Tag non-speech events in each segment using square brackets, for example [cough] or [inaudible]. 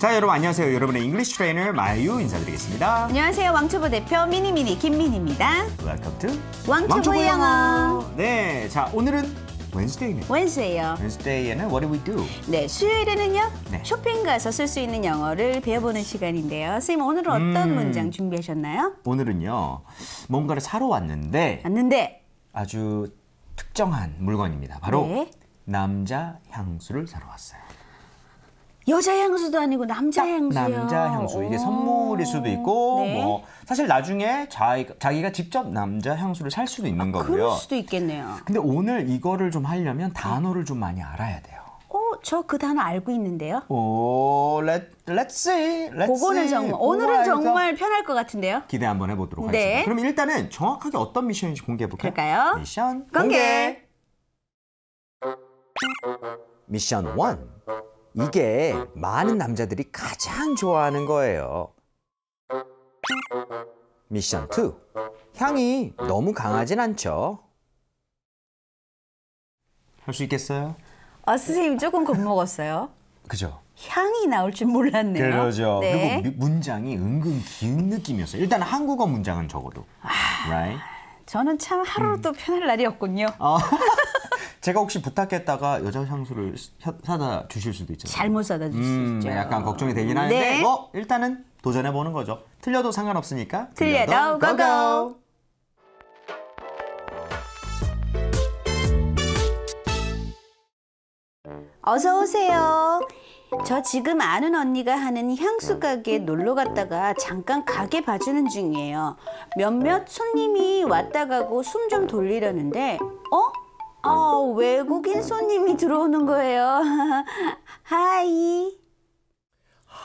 자 여러분 안녕하세요. 여러분의 잉글리시 트레이너 마유 인사드리겠습니다. 안녕하세요. 왕초보 대표 미니미니 김민입니다. Welcome to 왕초보 영어. 네, 자 오늘은 웬스데이는? 웬스데이요. 웬스데이에는 what do we do? 네, 수요일에는요. 네. 쇼핑 가서 쓸 수 있는 영어를 배워보는 시간인데요. 선생님 오늘은 음. 어떤 음, 문장 준비하셨나요? 오늘은요. 뭔가를 사러 왔는데 왔는데 아주 특정한 물건입니다. 바로 네. 남자 향수를 사러 왔어요. 여자 향수도 아니고 남자 향수요. 남자 향수. 이게 선물일 수도 있고 네. 뭐 사실 나중에 자기, 자기가 직접 남자 향수를 살 수도 있는 아, 거고요. 그럴 수도 있겠네요. 근데 오늘 이거를 좀 하려면 단어를 좀 많이 알아야 돼요. 어, 저 그 단어 알고 있는데요. 오, let, let's see. Let's 그거는 see. 정말 오늘은 우와, 정말 편할 것 같은데요. 기대 한번 해보도록 네. 하겠습니다. 그럼 일단은 정확하게 어떤 미션인지 공개해볼까요? 그럴까요? 미션 공개. 공개. 미션 1. 이게 많은 남자들이 가장 좋아하는 거예요. 미션 2. 향이 너무 강하진 않죠. 할 수 있겠어요? 아, 선생님 조금 겁먹었어요. 그죠? 향이 나올 줄 몰랐네요. 그러죠. 네. 그리고 문장이 은근 긴 느낌이었어요. 일단 한국어 문장은 적어도. 아, right? 저는 참 하루도 음. 편할 날이었군요. 어. [laughs] 제가 혹시 부탁했다가 여자 향수를 사, 다 주실 수도 있잖아요. 잘못 사다 주실 음, 수 있죠. 네, 약간 걱정이 되긴 하는데 네. 뭐 일단은 도전해 보는 거죠. 틀려도 상관없으니까 틀려도 고고. 어서 오세요. 저 지금 아는 언니가 하는 향수 가게 놀러 갔다가 잠깐 가게 봐주는 중이에요. 몇몇 손님이 왔다 가고 숨 좀 돌리려는데, 어? 어, 외국인 손님이 들어오는 거예요. [laughs] Hi.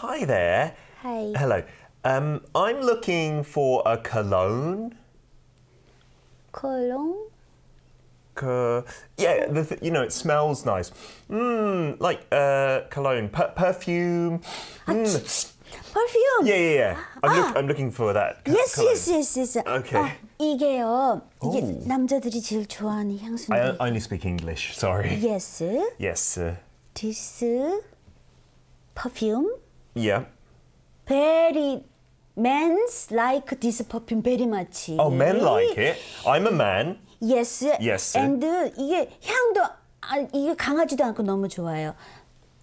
Hi there. Hi. Hello. Um, I'm looking for a cologne. Cologne? yeah, th you know, it smells nice. Mmm, like uh, cologne, per perfume. Ah, mm. perfume. Yeah, yeah, yeah. I'm, 아. look, I'm looking for that. Yes, color. yes, yes, yes. Okay. 아, 이게요. 이게 Oh. 남자들이 제일 좋아하는 향수인데. o- only speak English. Sorry. Yes, Yes. this perfume yeah. very m e n like this perfume very much. Oh, men like it. I'm a man. Yes. Yes. And 이게 향도 이게 강하지도 않고 너무 좋아요.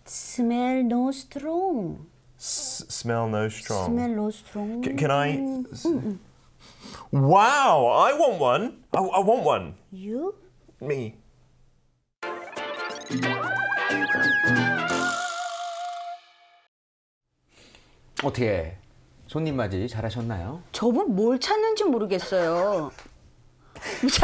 Smell no strong. S- smell no strong. Smell no strong. C- can I? Mm-mm. Wow! I want one. I, I want one. You? Me. 어떻게 손님 맞이 잘하셨나요? 저분 뭘 찾는지 모르겠어요.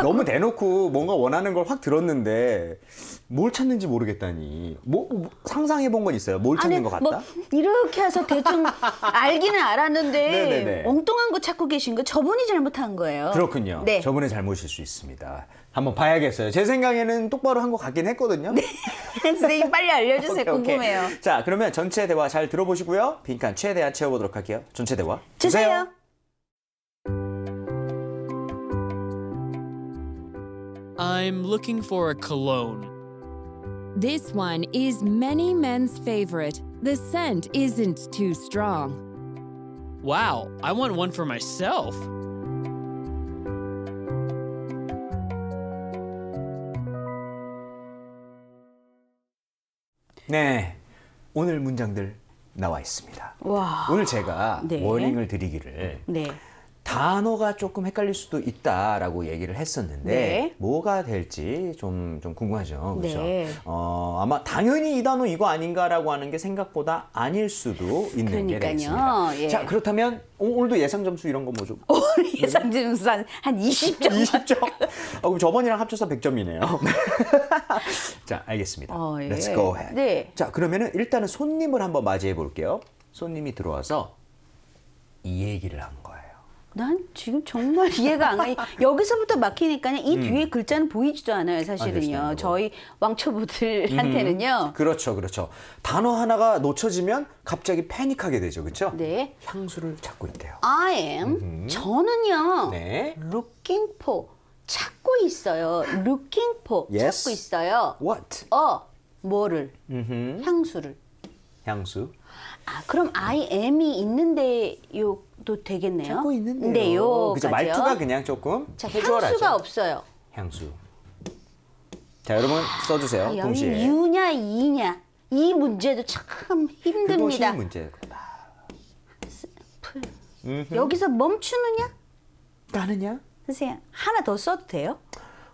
너무 대놓고 뭔가 원하는 걸 확 들었는데 뭘 찾는지 모르겠다니. 뭐, 뭐 상상해 본 건 있어요. 뭘 찾는 아니, 것 뭐 같다. 뭐 이렇게 해서 대충 [laughs] 알기는 알았는데 네네네. 엉뚱한 거 찾고 계신 거 저분이 잘못한 거예요. 그렇군요. 네. 저분의 잘못일 수 있습니다. 한번 봐야겠어요. 제 생각에는 똑바로 한것 같긴 했거든요. 네. [laughs] 네. 선생님 빨리 알려주세요. 오케이, 궁금해요. 자, 그러면 전체 대화 잘 들어보시고요. 빈칸 최대한 채워보도록 할게요. 전체 대화 주세요. 주세요. I'm looking for a cologne. This one is many men's favorite. The scent isn't too strong. Wow, I want one for myself. 네, 오늘 문장들 나와 있습니다. 와. 오늘 제가 네. 워닝을 드리기를 네. 단어가 조금 헷갈릴 수도 있다라고 얘기를 했었는데 네. 뭐가 될지 좀, 좀 궁금하죠. 그렇죠? 네. 어, 아마 당연히 이 단어 이거 아닌가라고 하는 게 생각보다 아닐 수도 있는 게 되겠습니다. 예. 자 그렇다면 오늘도 예상 점수 이런 거 뭐 좀. [laughs] 예상 점수 한, 한 20점. 20점. 아, 그럼 저번이랑 합쳐서 100점이네요. [laughs] 자 알겠습니다. 어, 예. Let's go ahead. 네. 자 그러면은 일단은 손님을 한번 맞이해 볼게요. 손님이 들어와서 이 얘기를 한 거예요. 난 지금 정말 이해가 안 가. [laughs] 여기서부터 막히니까요. 이 음. 뒤에 글자는 보이지도 않아요, 아, 사실은요. 알 그렇죠. 네. 저희 왕초보들한테는요. 음. 그렇죠, 그렇죠. 단어 하나가 놓쳐지면 갑자기 패닉하게 되죠, 그렇죠? 네. 향수를 찾고 있대요. I am. 음 저는요. 네. Looking for. 찾고 있어요. Looking for. Yes. 찾고 있어요. What? 어. 뭐를. 음흠. 향수를. 향수. 아, 그럼 I am이 있는데요도 되겠네요. 찾고 있는데요. 어, 그죠 말투가 그냥 조금 자, 캐주얼하죠. 향수가 없어요. 향수. 자, 여러분 써주세요. 아, 동시에. 유냐 이냐 이 문제도 참 힘듭니다. 그것이 문다 여기서 멈추느냐? 나느냐? 선생님 하나 더 써도 돼요?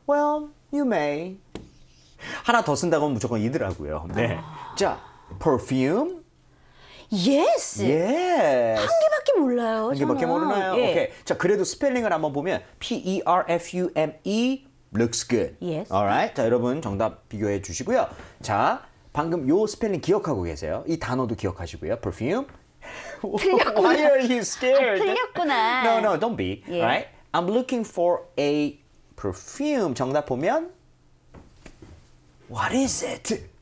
Well, you may. 하나 더 쓴다고 하면 무조건 이더라고요. 네. 아. 자, perfume? Yes. Yes. 한 개밖에 몰라요. 한 개밖에 저는. 모르나요? 예. 오케이. 자, 그래도 스펠링을 한번 보면 P E R F U M E looks good. Yes. Alright. 자, 여러분 정답 비교해 주시고요. 자, 방금 요 스펠링 기억하고 계세요. 이 단어도 기억하시고요. perfume. 틀렸구나. Why are you scared? 아, 틀렸구나. No, no, don't be. 예. Right? I'm looking for a perfume. 정답 보면 what is it?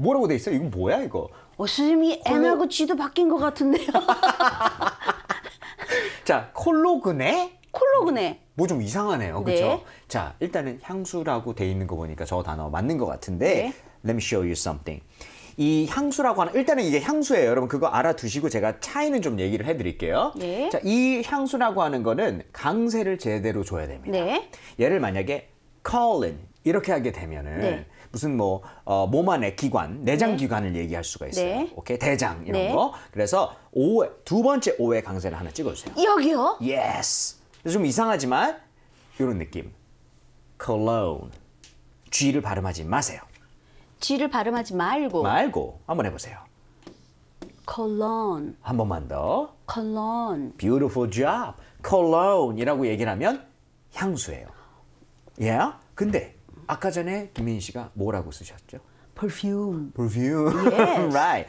뭐라고 돼 있어? 이건 뭐야 이거? 어, 선생님이 N하고 G도 바뀐 것 같은데요. [laughs] 자, 콜로그네? 콜로그네. 뭐 좀 이상하네요. 그렇죠? 네. 자, 일단은 향수라고 돼 있는 거 보니까 저 단어 맞는 것 같은데 네. Let me show you something. 이 향수라고 하는 일단은 이게 향수예요. 여러분 그거 알아두시고 제가 차이는 좀 얘기를 해드릴게요. 네. 자, 이 향수라고 하는 거는 강세를 제대로 줘야 됩니다. 네. 얘를 만약에 Colin 이렇게 하게 되면은 네. 무슨 뭐 어, 몸 안의 기관, 내장 네. 기관을 얘기할 수가 있어요. 네. 오케이 대장 이런 네. 거. 그래서 5회, 두 번째 5회 강세를 하나 찍어주세요. 여기요? Yes. 좀 이상하지만 이런 느낌. Cologne. G를 발음하지 마세요. G를 발음하지 말고. 말고 한번 해보세요. Cologne. 한 번만 더. Cologne. Beautiful job. Cologne이라고 얘기를 하면 향수예요. 예? Yeah? 근데 아까 전에 김민 씨가 뭐라고 쓰셨죠? perfume. perfume. [laughs] Yes. [laughs] right.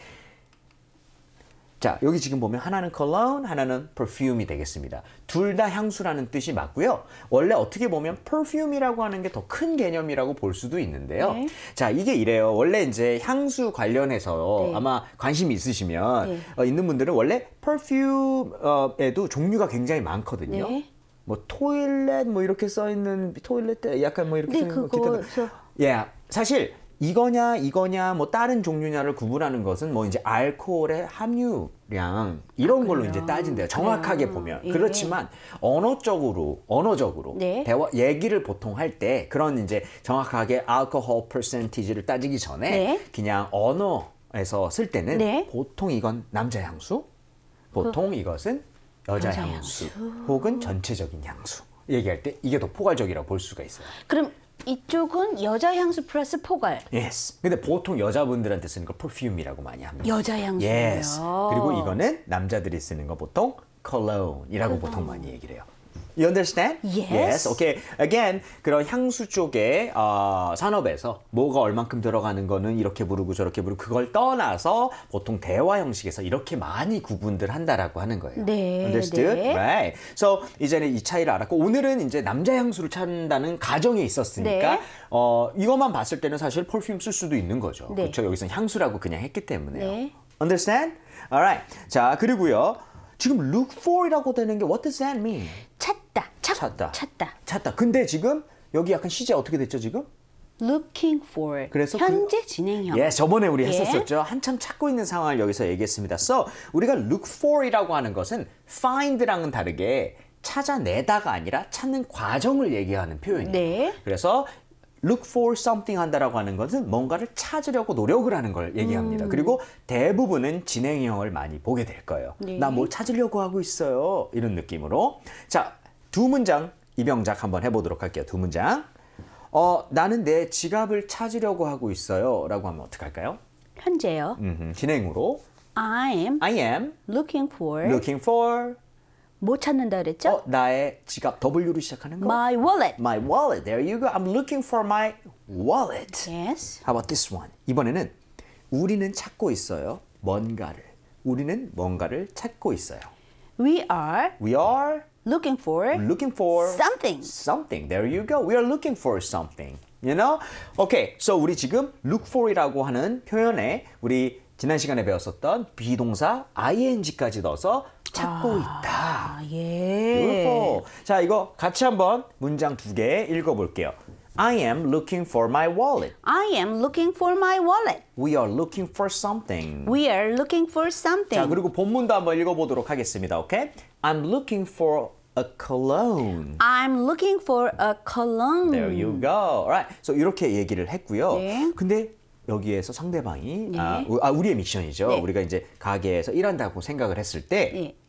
자, 여기 지금 보면 하나는 cologne, 하나는 perfume이 되겠습니다. 둘 다 향수라는 뜻이 맞고요. 원래 어떻게 보면 perfume이라고 하는 게 더 큰 개념이라고 볼 수도 있는데요. 네. 자, 이게 이래요. 원래 이제 향수 관련해서 네. 아마 관심이 있으시면 네. 어, 있는 분들은 원래 perfume에도 종류가 굉장히 많거든요. 네. 뭐 토일렛 뭐 이렇게 써 있는 토일렛 때 약간 뭐 이렇게 네, 써 있는 그거 저... 예 사실 이거냐 이거냐 뭐 다른 종류냐를 구분하는 것은 뭐 이제 알코올의 함유량 이런 아, 걸로 이제 따진대요. 정확하게 그래요. 아, 보면 예. 그렇지만 언어적으로 언어적으로 네. 대화 얘기를 보통 할 때 그런 이제 정확하게 알코올 퍼센티지를 따지기 전에 네. 그냥 언어에서 쓸 때는 네. 보통 이건 남자 향수, 보통 그... 이것은 여자, 향수, 혹은 전체적인 향수 얘기할 때 이게 더 포괄적이라고 볼 수가 있어요. 그럼 이쪽은 여자 향수 플러스 포괄. Yes. 근데 보통 여자분들한테 쓰는 걸 perfume이라고 많이 합니다. 여자 향수요. Yes. 그리고 이거는 남자들이 쓰는 거 보통 cologne이라고 보통 많이 얘기를 해요. You understand? Yes. yes. Okay. Again, 그런 향수 쪽에 어, 산업에서 뭐가 얼만큼 들어가는 거는 이렇게 부르고 저렇게 부르고 그걸 떠나서 보통 대화 형식에서 이렇게 많이 구분들 한다라고 하는 거예요. 네. Understood? 네. Right. So 이제는 이 차이를 알았고 오늘은 이제 남자 향수를 찾는다는 가정에 있었으니까 네. 어, 이것만 봤을 때는 사실 펄퓸 쓸 수도 있는 거죠. 네. 그렇죠? 여기서 향수라고 그냥 했기 때문에요. 네. Understand? Alright. 자 그리고요. 지금 look for이라고 되는 게 what does that mean? 찾 찾다. 찾, 찾다. 찾다. 찾다. 근데 지금 여기 약간 시제 어떻게 됐죠 지금? looking for. 그래서 그 현재 그, 진행형. 예, 저번에 우리 예. 했었었죠. 한참 찾고 있는 상황을 여기서 얘기했습니다. so 우리가 look for이라고 하는 것은 find랑은 다르게 찾아내다가 아니라 찾는 과정을 얘기하는 표현이에요. 네. 그래서 look for something 한다라고 하는 것은 뭔가를 찾으려고 노력을 하는 걸 얘기합니다. 음. 그리고 대부분은 진행형을 많이 보게 될 거예요. 네. 나뭘 뭐 찾으려고 하고 있어요. 이런 느낌으로. 자, 두 문장 입영작 한번 해보도록 할게요. 두 문장. 어, 나는 내 지갑을 찾으려고 하고 있어요. 라고 하면 어떡할까요? 현재요. 음흠, 진행으로. I'm I am looking for looking for 못 찾는다 그랬죠? 어, 나의 지갑 W로 시작하는 거. My wallet. My wallet. There you go. I'm looking for my wallet. Yes. How about this one? 이번에는 우리는 찾고 있어요. 뭔가를. 우리는 뭔가를 찾고 있어요. We are We are looking for looking for something. Something. There you go. We are looking for something. You know? Okay. So 우리 지금 look for이라고 하는 표현에 우리 지난 시간에 배웠었던 비동사 ing까지 넣어서 찾고 있다. 아, 예. Beautiful. 자, 이거 같이 한번 문장 두 개 읽어 볼게요. I am looking for my wallet. I am looking for my wallet. We are looking for something. We are looking for something. 자, 그리고 본문도 한번 읽어보도록 하겠습니다. 오케이? I'm looking for a cologne. I'm looking for a cologne. There you go. Alright. So 이렇게 얘기를 했고요. 네. 근데 여기에서 상대방이 네. 아, 우리의 미션이죠. 네. 우리가 이제 가게에서 일한다고 생각을 했을 때 네.